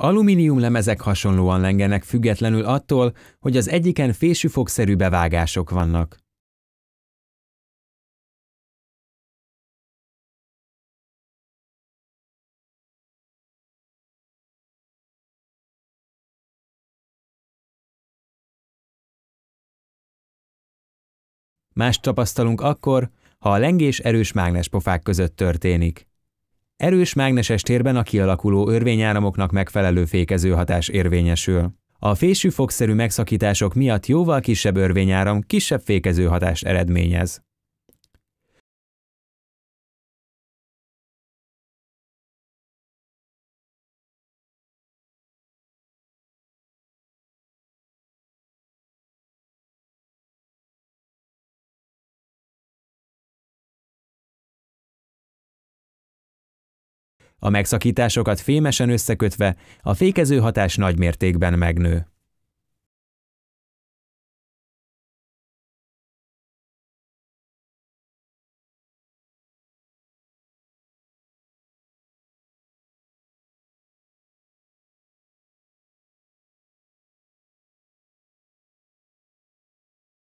Alumínium lemezek hasonlóan lengenek függetlenül attól, hogy az egyiken fésűfokszerű bevágások vannak. Más tapasztalunk akkor, ha a lengés erős mágnespofák között történik. Erős mágneses térben a kialakuló örvényáramoknak megfelelő fékező hatás érvényesül. A fésű fogszerű megszakítások miatt jóval kisebb örvényáram kisebb fékező hatást eredményez. A megszakításokat fémesen összekötve a fékező hatás nagymértékben megnő.